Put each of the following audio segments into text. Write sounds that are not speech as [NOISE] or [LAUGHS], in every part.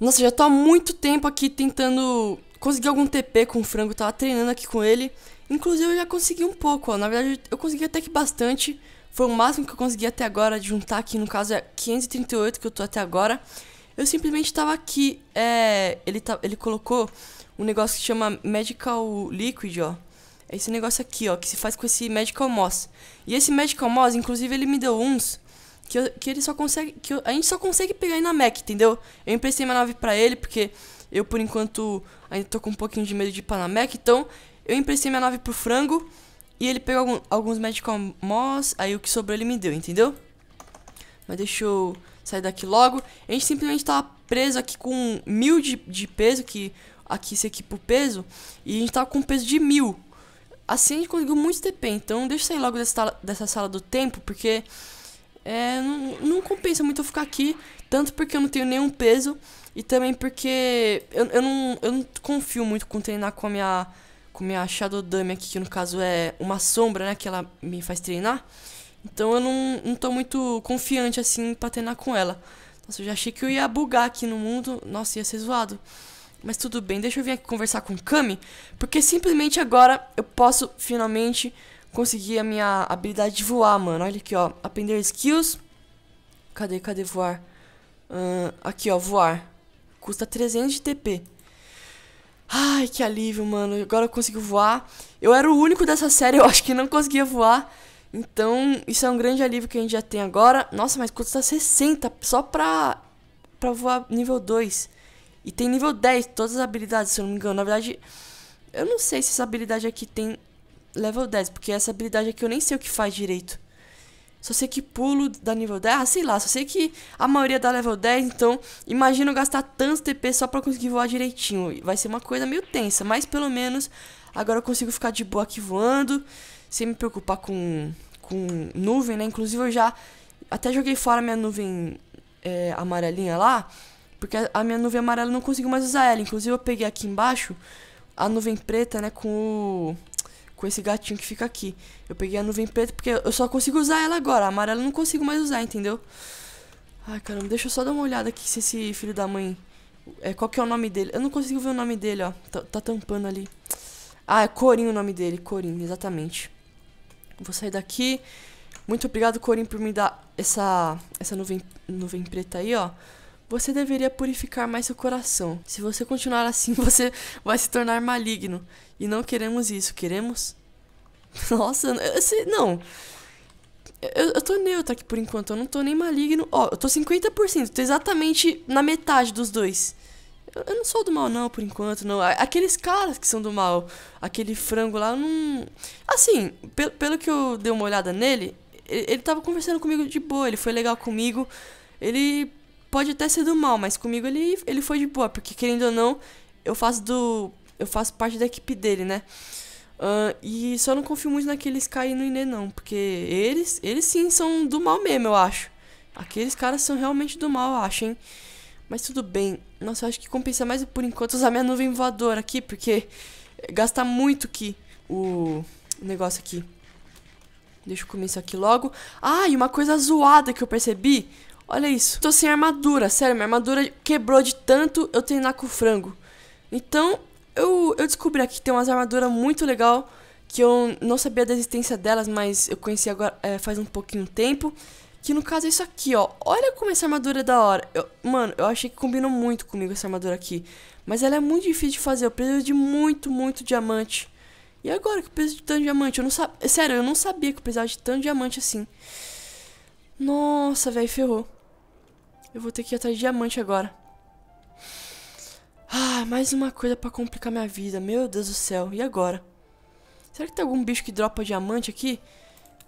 Nossa, já tô há muito tempo aqui tentando conseguir algum TP com o frango. Eu tava treinando aqui com ele. Inclusive, eu já consegui um pouco, ó. Na verdade, eu consegui até que bastante. Foi o máximo que eu consegui até agora de juntar aqui. No caso, é 538 que eu tô até agora. Eu simplesmente tava aqui. É, ele, tá, ele colocou um negócio que chama Medical Liquid, ó. É esse negócio aqui, ó, que se faz com esse Medical Moss. E esse Medical Moss, inclusive, ele me deu uns que, eu, que ele só consegue. que eu, a gente só consegue pegar aí na Mac, entendeu? Eu emprestei minha nave pra ele, porque eu, por enquanto, ainda tô com um pouquinho de medo de ir pra na Mac, então eu emprestei minha nave pro frango e ele pegou algum, alguns Magical Moss, aí o que sobrou ele me deu, entendeu? Mas deixa eu sair daqui logo. A gente simplesmente tava preso aqui com mil de, de peso, que aqui se equipa o peso, e a gente tava com um peso de mil. Assim a gente conseguiu muito TP, então deixa eu sair logo dessa, dessa sala do tempo, porque é, não, não compensa muito eu ficar aqui, tanto porque eu não tenho nenhum peso e também porque eu, eu, não, eu não confio muito com treinar com a minha, com minha Shadow Dummy aqui, que no caso é uma sombra, né, que ela me faz treinar. Então eu não, não tô muito confiante assim pra treinar com ela. Nossa, eu já achei que eu ia bugar aqui no mundo, nossa, ia ser zoado. Mas tudo bem, deixa eu vir aqui conversar com o Kami, porque simplesmente agora eu posso finalmente consegui a minha habilidade de voar, mano. Olha aqui, ó. Aprender skills. Cadê, cadê voar? Uh, aqui, ó, voar. Custa 300 de TP. Ai, que alívio, mano. Agora eu consigo voar. Eu era o único dessa série, [LAUGHS] eu acho que não conseguia voar. Então, isso é um grande alívio que a gente já tem agora. Nossa, mas custa 60 só pra, pra voar nível 2. E tem nível 10, todas as habilidades, se eu não me engano. Na verdade, eu não sei se essa habilidade aqui tem level 10, porque essa habilidade aqui eu nem sei o que faz direito. Só sei que pulo da nível 10, ah, sei lá, só sei que a maioria dá level 10, então imagino gastar tanto TP só pra conseguir voar direitinho. Vai ser uma coisa meio tensa, mas pelo menos agora eu consigo ficar de boa aqui voando, sem me preocupar com, com nuvem, né? Inclusive eu já até joguei fora minha nuvem é, amarelinha lá, porque a minha nuvem amarela eu não consigo mais usar ela. Inclusive eu peguei aqui embaixo a nuvem preta, né, com o com esse gatinho que fica aqui. Eu peguei a nuvem preta porque eu só consigo usar ela agora. A amarela eu não consigo mais usar, entendeu? Ai, caramba, deixa eu só dar uma olhada aqui se esse filho da mãe... É, qual que é o nome dele? Eu não consigo ver o nome dele, ó. Tá, tá tampando ali. Ah, é Corim o nome dele. Corim, exatamente. Vou sair daqui. Muito obrigado, Corim, por me dar essa, essa nuvem, nuvem preta aí, ó. Você deveria purificar mais seu coração. Se você continuar assim, [LAUGHS] você vai se tornar maligno. E não queremos isso, queremos? [LAUGHS] Nossa, eu sei, não. Eu, eu tô neutra aqui por enquanto, eu não tô nem maligno. Ó, eu tô 50%, tô exatamente na metade dos dois. Eu, eu não sou do mal, não, por enquanto, não. Aqueles caras que são do mal, aquele frango lá, eu não. Assim, pelo, pelo que eu dei uma olhada nele, ele, ele tava conversando comigo de boa, ele foi legal comigo. Ele pode até ser do mal, mas comigo ele, ele foi de boa, porque querendo ou não, eu faço do. Eu faço parte da equipe dele, né? Uh, e só não confio muito naqueles Sky no Inê, não, porque eles, eles sim são do mal mesmo, eu acho. Aqueles caras são realmente do mal, eu acho, hein? Mas tudo bem. Nossa, eu acho que compensa mais por enquanto usar minha nuvem voadora aqui, porque gasta muito que o negócio aqui. Deixa eu comer isso aqui logo. Ah, e uma coisa zoada que eu percebi. Olha isso. Tô sem armadura, sério, minha armadura quebrou de tanto eu treinar com frango. Então, eu, eu descobri aqui que tem umas armaduras muito legal que eu não sabia da existência delas, mas eu conheci agora é, faz um pouquinho tempo. Que no caso é isso aqui, ó. Olha como essa armadura é da hora. Eu, mano, eu achei que combinou muito comigo essa armadura aqui. Mas ela é muito difícil de fazer. Eu preciso de muito, muito diamante. E agora que eu preciso de tanto diamante? Eu não sabia. Sério, eu não sabia que eu precisava de tanto diamante assim. Nossa, velho, ferrou. Eu vou ter que ir atrás de diamante agora. Ah, mais uma coisa pra complicar minha vida. Meu Deus do céu. E agora? Será que tem algum bicho que dropa diamante aqui?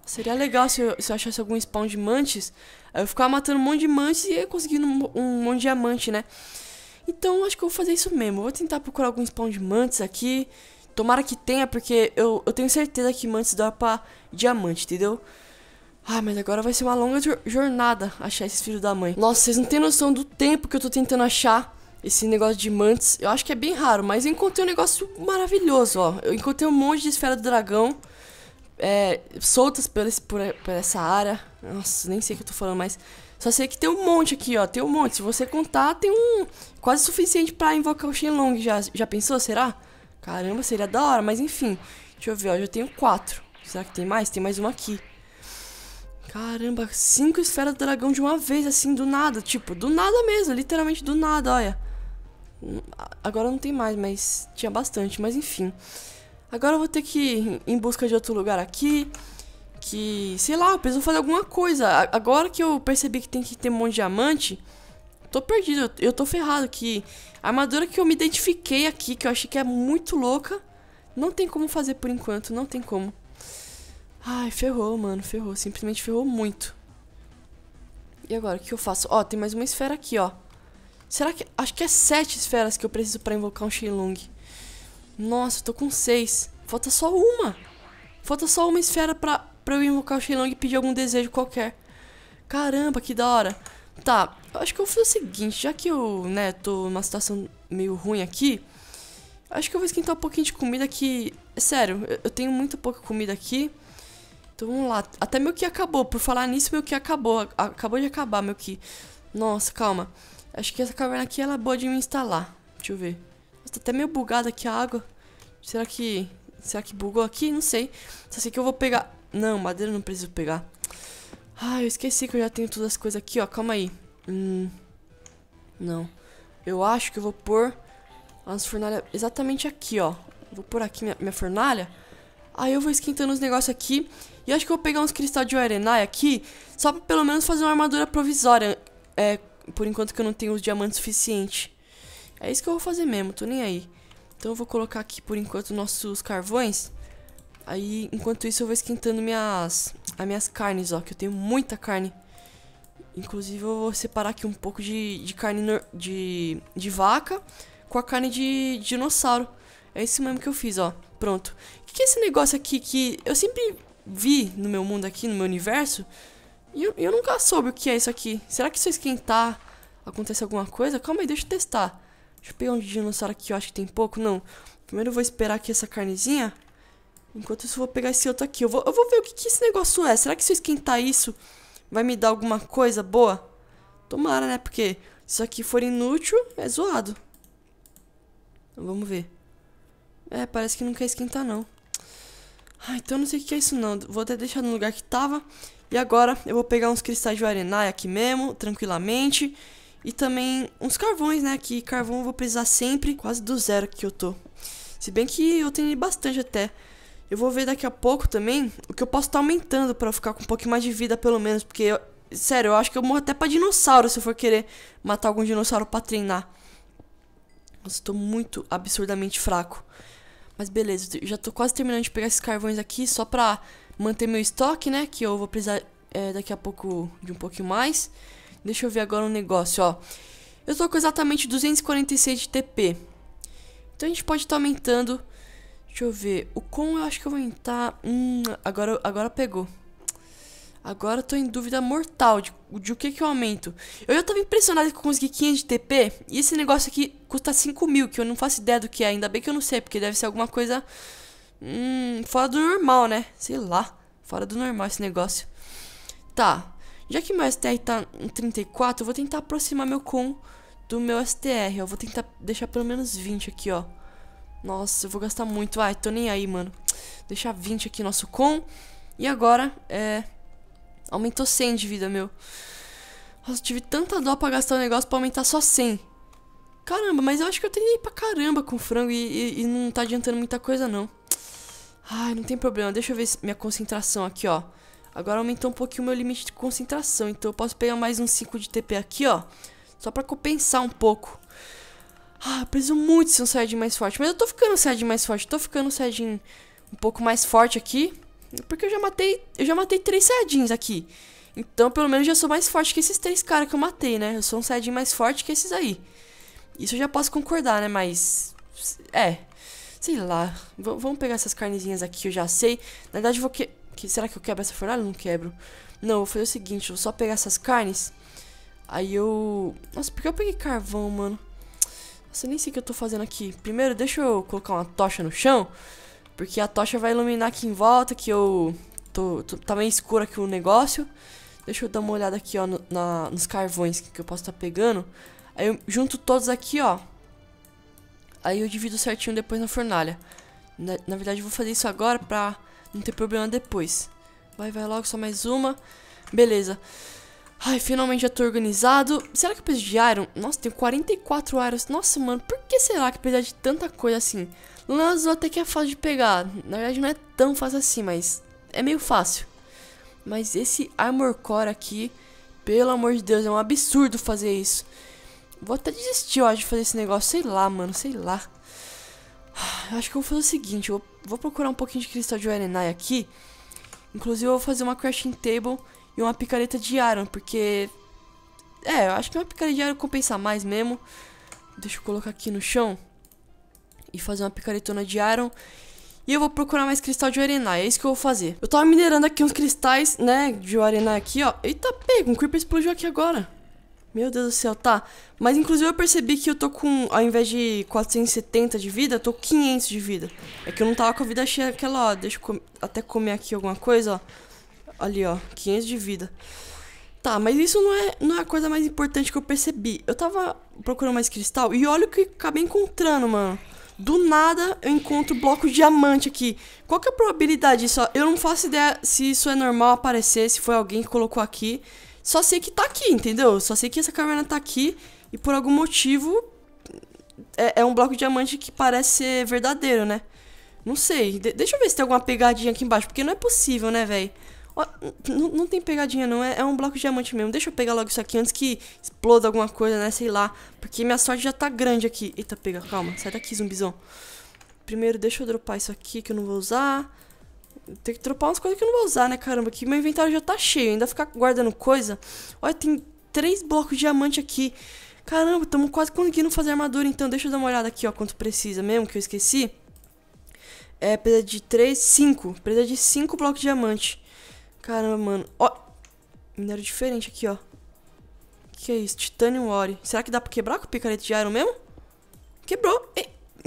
Seria legal se eu, se eu achasse algum spawn de mantes. Aí eu ficava matando um monte de mantes e ia conseguindo um, um monte de diamante, né? Então acho que eu vou fazer isso mesmo. vou tentar procurar algum spawn de mantes aqui. Tomara que tenha, porque eu, eu tenho certeza que mantes dropa diamante, entendeu? Ah, mas agora vai ser uma longa jornada achar esses filhos da mãe. Nossa, vocês não têm noção do tempo que eu tô tentando achar esse negócio de mantis. Eu acho que é bem raro, mas eu encontrei um negócio maravilhoso, ó. Eu encontrei um monte de esfera do dragão é, soltas por, esse, por, por essa área. Nossa, nem sei o que eu tô falando, mas... Só sei que tem um monte aqui, ó. Tem um monte. Se você contar, tem um... Quase suficiente para invocar o Shenlong. Já, já pensou, será? Caramba, seria da hora. Mas enfim. Deixa eu ver, ó. Já tenho quatro. Será que tem mais? Tem mais uma aqui. Caramba, cinco esferas do dragão de uma vez, assim, do nada. Tipo, do nada mesmo, literalmente do nada, olha. Hum, agora não tem mais, mas tinha bastante, mas enfim. Agora eu vou ter que ir em busca de outro lugar aqui. Que, sei lá, eu preciso fazer alguma coisa. Agora que eu percebi que tem que ter um monte de diamante, tô perdido, eu tô ferrado que A armadura que eu me identifiquei aqui, que eu achei que é muito louca, não tem como fazer por enquanto, não tem como. Ai, ferrou, mano, ferrou. Simplesmente ferrou muito. E agora, o que eu faço? Ó, tem mais uma esfera aqui, ó. Será que... Acho que é sete esferas que eu preciso pra invocar um Shenlong. Nossa, tô com seis. Falta só uma. Falta só uma esfera pra, pra eu invocar o Shenlong e pedir algum desejo qualquer. Caramba, que da hora. Tá, eu acho que eu vou fazer o seguinte. Já que eu, né, tô numa situação meio ruim aqui... Acho que eu vou esquentar um pouquinho de comida que... Sério, eu tenho muito pouca comida aqui... Então vamos lá. Até meu que acabou. Por falar nisso, meu que acabou. Acabou de acabar, meu que. Nossa, calma. Acho que essa caverna aqui ela é boa de me instalar. Deixa eu ver. Nossa, tá até meio bugada aqui a água. Será que. Será que bugou aqui? Não sei. Só sei que eu vou pegar. Não, madeira não preciso pegar. Ah, eu esqueci que eu já tenho todas as coisas aqui, ó. Calma aí. Hum. Não. Eu acho que eu vou pôr as fornalhas exatamente aqui, ó. Vou pôr aqui minha, minha fornalha. Aí eu vou esquentando os negócios aqui. E acho que eu vou pegar uns cristais de Arenai aqui, só pra pelo menos fazer uma armadura provisória. É, por enquanto que eu não tenho os diamantes suficiente. É isso que eu vou fazer mesmo, tô nem aí. Então eu vou colocar aqui por enquanto nossos carvões. Aí, enquanto isso, eu vou esquentando minhas, as minhas carnes, ó, que eu tenho muita carne. Inclusive, eu vou separar aqui um pouco de, de carne no, de, de vaca com a carne de, de dinossauro. É isso mesmo que eu fiz, ó. Pronto. O que, que é esse negócio aqui que eu sempre vi no meu mundo aqui, no meu universo? E eu, eu nunca soube o que é isso aqui. Será que se eu esquentar acontece alguma coisa? Calma aí, deixa eu testar. Deixa eu pegar um dinossauro aqui, eu acho que tem pouco. Não. Primeiro eu vou esperar aqui essa carnezinha. Enquanto isso, eu vou pegar esse outro aqui. Eu vou, eu vou ver o que, que esse negócio é. Será que se eu esquentar isso, vai me dar alguma coisa boa? Tomara, né? Porque se isso aqui for inútil, é zoado. Então, vamos ver. É, parece que não quer esquentar, não. Ah, então não sei o que é isso, não. Vou até deixar no lugar que tava. E agora eu vou pegar uns cristais de arenai aqui mesmo, tranquilamente. E também uns carvões, né? Que carvão eu vou precisar sempre, quase do zero que eu tô. Se bem que eu tenho bastante até. Eu vou ver daqui a pouco também o que eu posso estar tá aumentando pra eu ficar com um pouquinho mais de vida, pelo menos. Porque, eu, sério, eu acho que eu morro até pra dinossauro se eu for querer matar algum dinossauro pra treinar. Nossa, eu tô muito absurdamente fraco. Mas beleza, já tô quase terminando de pegar esses carvões aqui só pra manter meu estoque, né? Que eu vou precisar é, daqui a pouco de um pouquinho mais. Deixa eu ver agora um negócio, ó. Eu tô com exatamente 246 de TP. Então a gente pode estar tá aumentando. Deixa eu ver. O com eu acho que eu vou aumentar. Hum, agora, agora pegou. Agora eu tô em dúvida mortal de, de o que que eu aumento. Eu já tava impressionado que eu consegui 500 de TP. E esse negócio aqui custa 5 mil, que eu não faço ideia do que é. Ainda bem que eu não sei, porque deve ser alguma coisa... Hum, fora do normal, né? Sei lá. Fora do normal esse negócio. Tá. Já que meu STR tá em 34, eu vou tentar aproximar meu com do meu STR. Eu vou tentar deixar pelo menos 20 aqui, ó. Nossa, eu vou gastar muito. Ai, tô nem aí, mano. Deixar 20 aqui nosso com. E agora, é... Aumentou 100 de vida, meu. Nossa, tive tanta dó pra gastar o um negócio pra aumentar só 100. Caramba, mas eu acho que eu treinei pra caramba com frango e, e, e não tá adiantando muita coisa, não. Ai, não tem problema. Deixa eu ver minha concentração aqui, ó. Agora aumentou um pouquinho o meu limite de concentração. Então eu posso pegar mais uns 5 de TP aqui, ó. Só pra compensar um pouco. Ah, eu preciso muito ser um Saiyajin mais forte. Mas eu tô ficando um Saiyajin mais forte. tô ficando um Saiyajin um pouco mais forte aqui. Porque eu já matei. Eu já matei três Saiyajins aqui. Então, pelo menos, já sou mais forte que esses três caras que eu matei, né? Eu sou um Saiyajin mais forte que esses aí. Isso eu já posso concordar, né? Mas. É. Sei lá. V vamos pegar essas carnezinhas aqui, eu já sei. Na verdade, eu vou que. que será que eu quebro essa fornalha? Não quebro. Não, eu vou fazer o seguinte: eu vou só pegar essas carnes. Aí eu. Nossa, por que eu peguei carvão, mano? Nossa, eu nem sei o que eu tô fazendo aqui. Primeiro, deixa eu colocar uma tocha no chão. Porque a tocha vai iluminar aqui em volta, que eu... Tô, tô, tá meio escuro aqui o negócio. Deixa eu dar uma olhada aqui, ó, no, na, nos carvões que eu posso estar tá pegando. Aí eu junto todos aqui, ó. Aí eu divido certinho depois na fornalha. Na, na verdade, eu vou fazer isso agora pra não ter problema depois. Vai, vai logo, só mais uma. Beleza. Ai, finalmente já tô organizado. Será que eu preciso de iron? Nossa, tenho 44 iron Nossa, mano, por que será que precisa de tanta coisa assim? Lanzas até que é fácil de pegar. Na verdade não é tão fácil assim, mas é meio fácil. Mas esse Armor Core aqui, pelo amor de Deus, é um absurdo fazer isso. Vou até desistir, eu de fazer esse negócio. Sei lá, mano, sei lá. Ah, acho que eu vou fazer o seguinte, eu vou procurar um pouquinho de cristal de Arenai aqui. Inclusive eu vou fazer uma crafting table e uma picareta de Iron, porque... É, eu acho que uma picareta de Iron compensa mais mesmo. Deixa eu colocar aqui no chão e fazer uma picaretona de Iron. E eu vou procurar mais cristal de Arena, é isso que eu vou fazer. Eu tava minerando aqui uns cristais, né, de Arena aqui, ó. Eita, pega, um Creeper explodiu aqui agora. Meu Deus do céu, tá. Mas inclusive eu percebi que eu tô com, ao invés de 470 de vida, eu tô 500 de vida. É que eu não tava com a vida cheia aquela, ó, deixa eu com... até comer aqui alguma coisa, ó. Ali, ó, 500 de vida. Tá, mas isso não é, não é a coisa mais importante que eu percebi. Eu tava procurando mais cristal e olha o que acabei encontrando, mano. Do nada eu encontro bloco diamante aqui. Qual que é a probabilidade disso? Eu não faço ideia se isso é normal aparecer, se foi alguém que colocou aqui. Só sei que tá aqui, entendeu? Só sei que essa caverna tá aqui e por algum motivo é, é um bloco diamante que parece ser verdadeiro, né? Não sei. De deixa eu ver se tem alguma pegadinha aqui embaixo, porque não é possível, né, velho? Não, não tem pegadinha, não. É, é, um bloco de diamante mesmo. Deixa eu pegar logo isso aqui antes que exploda alguma coisa, né? Sei lá. Porque minha sorte já tá grande aqui. Eita, pega, calma. Sai daqui, zumbizão. Primeiro, deixa eu dropar isso aqui que eu não vou usar. Tem que dropar umas coisas que eu não vou usar, né? Caramba, que meu inventário já tá cheio. Ainda ficar guardando coisa. Olha, tem três blocos de diamante aqui. Caramba, estamos quase conseguindo fazer armadura, então deixa eu dar uma olhada aqui, ó, quanto precisa mesmo, que eu esqueci. É, precisa de 3, 5. Precisa de 5 blocos de diamante. Caramba, mano. Ó, minério diferente aqui, ó. Que é isso? Titanium ore. Será que dá pra quebrar com o picareta de iron mesmo? Quebrou.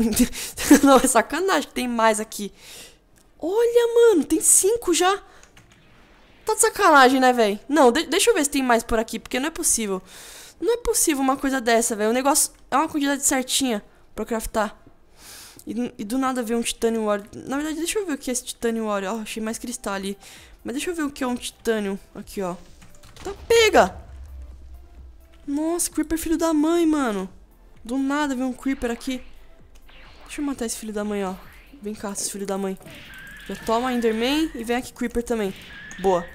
[LAUGHS] Não, é sacanagem tem mais aqui. Olha, mano, tem cinco já. Tá de sacanagem, né, velho? Não, de deixa eu ver se tem mais por aqui, porque não é possível. Não é possível uma coisa dessa, velho. O negócio é uma quantidade certinha pra craftar. E, e do nada veio um titânio ore. Na verdade, deixa eu ver o que é esse titânio ore. Ó, oh, achei mais cristal ali. Mas deixa eu ver o que é um titânio. Aqui, ó. Tá pega! Nossa, creeper filho da mãe, mano. Do nada veio um creeper aqui. Deixa eu matar esse filho da mãe, ó. Vem cá, esse filho da mãe. Já toma Enderman e vem aqui creeper também. Boa.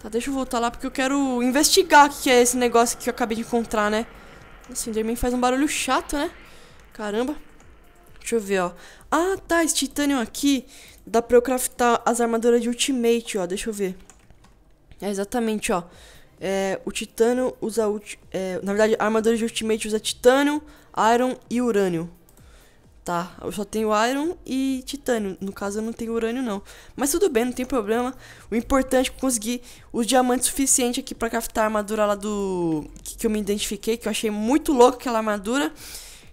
Tá, deixa eu voltar lá porque eu quero investigar o que é esse negócio que eu acabei de encontrar, né? Nossa, Enderman faz um barulho chato, né? Caramba. Deixa eu ver, ó. Ah, tá, esse titânio aqui Dá pra eu craftar as armaduras de ultimate, ó. Deixa eu ver. É exatamente, ó. É, o titânio usa... Ulti é, na verdade, a armadura de ultimate usa titânio, iron e urânio. Tá, eu só tenho iron e titânio. No caso, eu não tenho urânio, não. Mas tudo bem, não tem problema. O importante é conseguir os diamantes suficiente aqui pra craftar a armadura lá do... Que, que eu me identifiquei, que eu achei muito louco aquela armadura.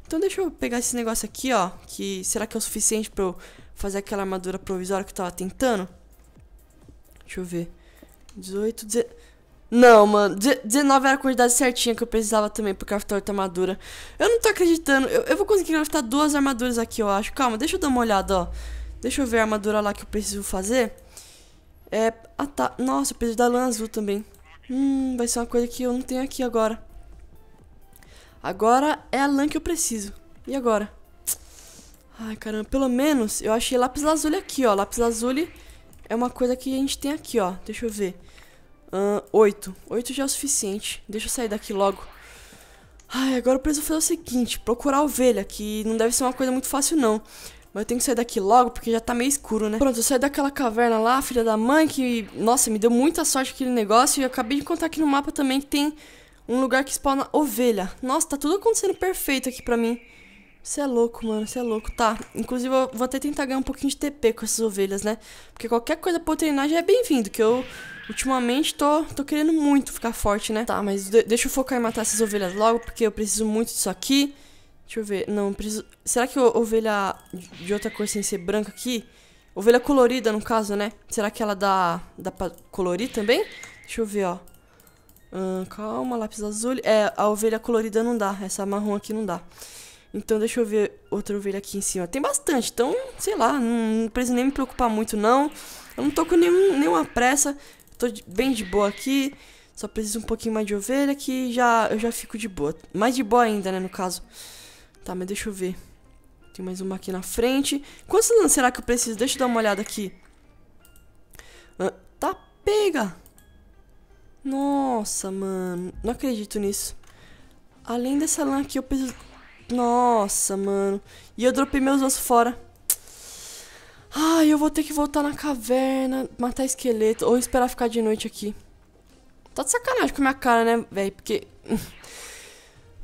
Então deixa eu pegar esse negócio aqui, ó. Que será que é o suficiente pra eu fazer aquela armadura provisória que eu tava tentando? Deixa eu ver. 18, 19... Não, mano. 19 era a quantidade certinha que eu precisava também pra craftar outra armadura. Eu não tô acreditando. Eu, eu, vou conseguir craftar duas armaduras aqui, eu acho. Calma, deixa eu dar uma olhada, ó. Deixa eu ver a armadura lá que eu preciso fazer. É... Ah, tá. Nossa, eu preciso da lã azul também. Hum, vai ser uma coisa que eu não tenho aqui agora. Agora é a lã que eu preciso. E agora? Ai, caramba. Pelo menos eu achei lápis lazuli aqui, ó. Lápis lazuli é uma coisa que a gente tem aqui, ó. Deixa eu ver. Oito. Uh, Oito já é o suficiente. Deixa eu sair daqui logo. Ai, agora eu preciso fazer o seguinte. Procurar a ovelha, que não deve ser uma coisa muito fácil, não. Mas eu tenho que sair daqui logo, porque já tá meio escuro, né? Pronto, eu saí daquela caverna lá, filha da mãe, que... Nossa, me deu muita sorte aquele negócio. E eu acabei de contar aqui no mapa também que tem um lugar que spawna ovelha. Nossa, tá tudo acontecendo perfeito aqui pra mim. Você é louco, mano, você é louco. Tá, inclusive eu vou até tentar ganhar um pouquinho de TP com essas ovelhas, né? Porque qualquer coisa pra eu treinar já é bem-vindo, que eu ultimamente tô, tô querendo muito ficar forte, né? Tá, mas de deixa eu focar em matar essas ovelhas logo, porque eu preciso muito disso aqui. Deixa eu ver, não, eu preciso... Será que ovelha de outra cor sem ser branca aqui? Ovelha colorida, no caso, né? Será que ela dá, dá pra colorir também? Deixa eu ver, ó. Hum, calma, lápis azul. É, a ovelha colorida não dá, essa marrom aqui não dá. Então deixa eu ver outra ovelha aqui em cima. Tem bastante, então, sei lá, não, não preciso nem me preocupar muito não. Eu não tô com nenhum, nenhuma pressa, tô de, bem de boa aqui. Só preciso um pouquinho mais de ovelha que já, eu já fico de boa. Mais de boa ainda, né, no caso. Tá, mas deixa eu ver. Tem mais uma aqui na frente. Quantos lãs será que eu preciso? Deixa eu dar uma olhada aqui. Ah, tá, pega! Nossa, mano. Não acredito nisso. Além dessa lã aqui, eu preciso nossa, mano. E eu dropei meus ossos fora. Ai, eu vou ter que voltar na caverna, matar esqueleto, ou esperar ficar de noite aqui. Tá de sacanagem com a minha cara, né, velho? Porque... [LAUGHS]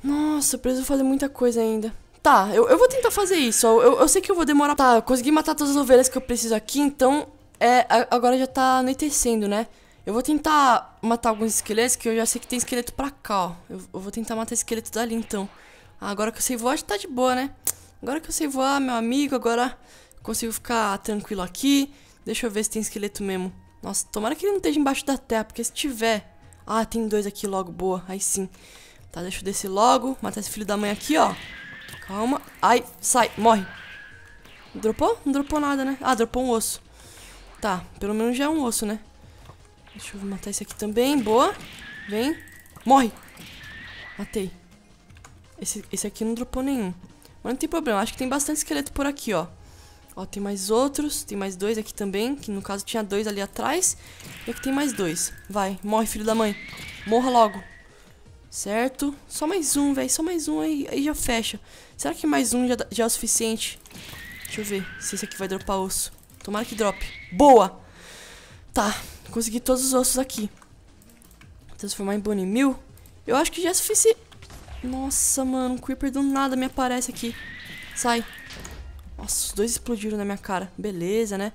Nossa, eu preciso fazer muita coisa ainda. Tá, eu, eu vou tentar fazer isso. Eu, eu sei que eu vou demorar. Tá, eu consegui matar todas as ovelhas que eu preciso aqui, então... É, agora já tá anoitecendo, né? Eu vou tentar matar alguns esqueletos, que eu já sei que tem esqueleto pra cá, ó. Eu, eu vou tentar matar esqueleto dali, então. Ah, agora que eu sei voar, já tá de boa, né? Agora que eu sei voar, meu amigo, agora consigo ficar tranquilo aqui. Deixa eu ver se tem esqueleto mesmo. Nossa, tomara que ele não esteja embaixo da terra, porque se tiver... Ah, tem dois aqui logo, boa, aí sim. Tá, deixa eu descer logo, matar esse filho da mãe aqui, ó. Calma. Ai, sai, morre. Dropou? Não dropou nada, né? Ah, dropou um osso. Tá, pelo menos já é um osso, né? Deixa eu matar esse aqui também, boa. Vem. Morre. Matei. Esse, esse aqui não dropou nenhum. Mas não tem problema, acho que tem bastante esqueleto por aqui, ó. Ó, tem mais outros, tem mais dois aqui também, que no caso tinha dois ali atrás. E aqui tem mais dois. Vai, morre, filho da mãe. Morra logo. Certo? Só mais um, velho, só mais um aí, aí já fecha. Será que mais um já, já é o suficiente? Deixa eu ver se esse aqui vai dropar osso. Tomara que drop. Boa! Tá, consegui todos os ossos aqui. Transformar em bone Mil. Eu acho que já é suficiente. Nossa, mano, um Creeper do nada me aparece aqui. Sai. Nossa, os dois explodiram na minha cara. Beleza, né?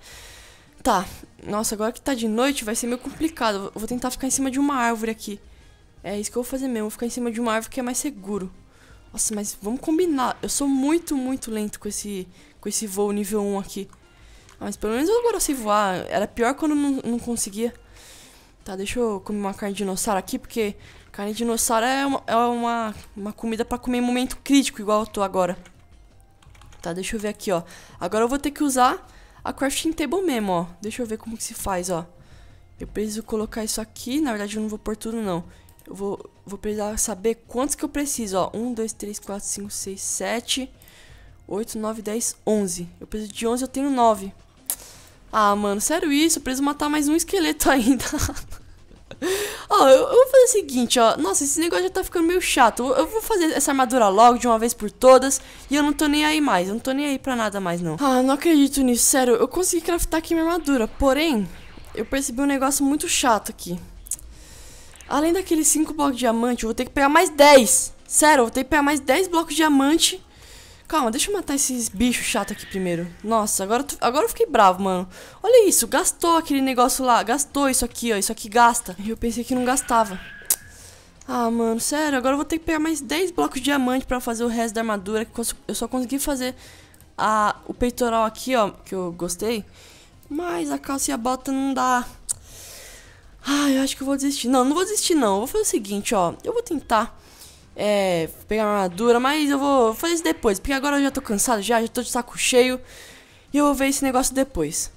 Tá. Nossa, agora que tá de noite vai ser meio complicado. Eu vou tentar ficar em cima de uma árvore aqui. É isso que eu vou fazer mesmo. Vou ficar em cima de uma árvore que é mais seguro. Nossa, mas vamos combinar. Eu sou muito, muito lento com esse, com esse voo nível 1 aqui. Ah, mas pelo menos agora eu sei voar. Era pior quando eu não, não conseguia. Tá, deixa eu comer uma carne de dinossauro aqui, porque Carne de dinossauro é uma, é uma, uma comida pra comer em momento crítico, igual eu tô agora. Tá, deixa eu ver aqui, ó. Agora eu vou ter que usar a crafting table mesmo, ó. Deixa eu ver como que se faz, ó. Eu preciso colocar isso aqui. Na verdade, eu não vou pôr tudo, não. Eu vou, vou precisar saber quantos que eu preciso, ó. 1, 2, 3, 4, 5, 6, 7, 8, 9, 10, 11. Eu preciso de 11, eu tenho 9. Ah, mano, sério isso? Eu preciso matar mais um esqueleto [LAUGHS] ainda. Ó, eu, eu, vou fazer o seguinte, ó. Nossa, esse negócio já tá ficando meio chato. Eu, eu vou fazer essa armadura logo, de uma vez por todas. E eu não tô nem aí mais. Eu não tô nem aí pra nada mais, não. Ah, não acredito nisso. Sério, eu consegui craftar aqui minha armadura. Porém, eu percebi um negócio muito chato aqui. Além daqueles 5 blocos de diamante, eu vou ter que pegar mais 10. Sério, eu vou ter que pegar mais 10 blocos de diamante Calma, deixa eu matar esses bichos chato aqui primeiro. Nossa, agora, tu... agora eu fiquei bravo, mano. Olha isso, gastou aquele negócio lá. Gastou isso aqui, ó. Isso aqui gasta. Eu pensei que não gastava. Ah, mano, sério. Agora eu vou ter que pegar mais 10 blocos de diamante pra fazer o resto da armadura. Que eu só consegui fazer a... o peitoral aqui, ó. Que eu gostei. Mas a calça e a bota não dá. Ai, eu acho que eu vou desistir. Não, não vou desistir, não. Eu vou fazer o seguinte, ó. Eu vou tentar é, pegar uma dura, mas eu vou fazer isso depois, porque agora eu já tô cansado, já, já tô de saco cheio. E eu vou ver esse negócio depois.